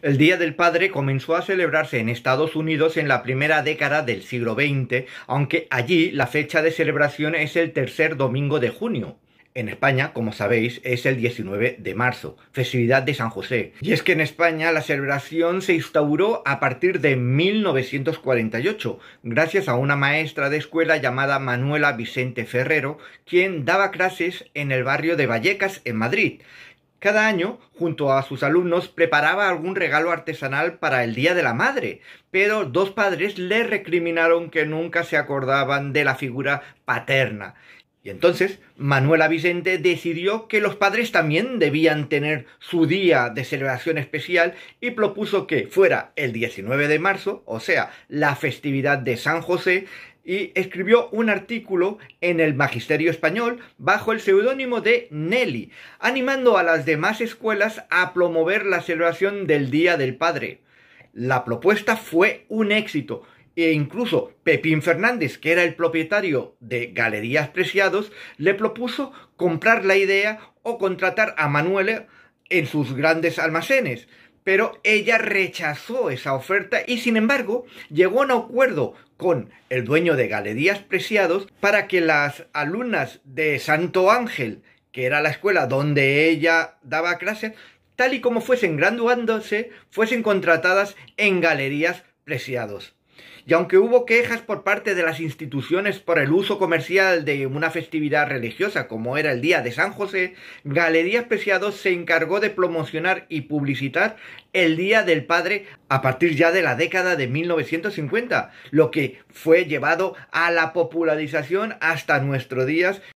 El Día del Padre comenzó a celebrarse en Estados Unidos en la primera década del siglo XX, aunque allí la fecha de celebración es el tercer domingo de junio. En España, como sabéis, es el 19 de marzo, festividad de San José. Y es que en España la celebración se instauró a partir de 1948, gracias a una maestra de escuela llamada Manuela Vicente Ferrero, quien daba clases en el barrio de Vallecas, en Madrid, cada año, junto a sus alumnos, preparaba algún regalo artesanal para el Día de la Madre, pero dos padres le recriminaron que nunca se acordaban de la figura paterna. Y entonces Manuela Vicente decidió que los padres también debían tener su día de celebración especial y propuso que fuera el 19 de marzo, o sea, la festividad de San José, y escribió un artículo en el Magisterio Español bajo el seudónimo de Nelly, animando a las demás escuelas a promover la celebración del Día del Padre. La propuesta fue un éxito e incluso Pepín Fernández, que era el propietario de Galerías Preciados, le propuso comprar la idea o contratar a Manuel en sus grandes almacenes pero ella rechazó esa oferta y sin embargo llegó a un acuerdo con el dueño de Galerías Preciados para que las alumnas de Santo Ángel, que era la escuela donde ella daba clases, tal y como fuesen graduándose, fuesen contratadas en Galerías Preciados. Y aunque hubo quejas por parte de las instituciones por el uso comercial de una festividad religiosa como era el Día de San José, Galerías Preciados se encargó de promocionar y publicitar el Día del Padre a partir ya de la década de 1950, lo que fue llevado a la popularización hasta nuestros días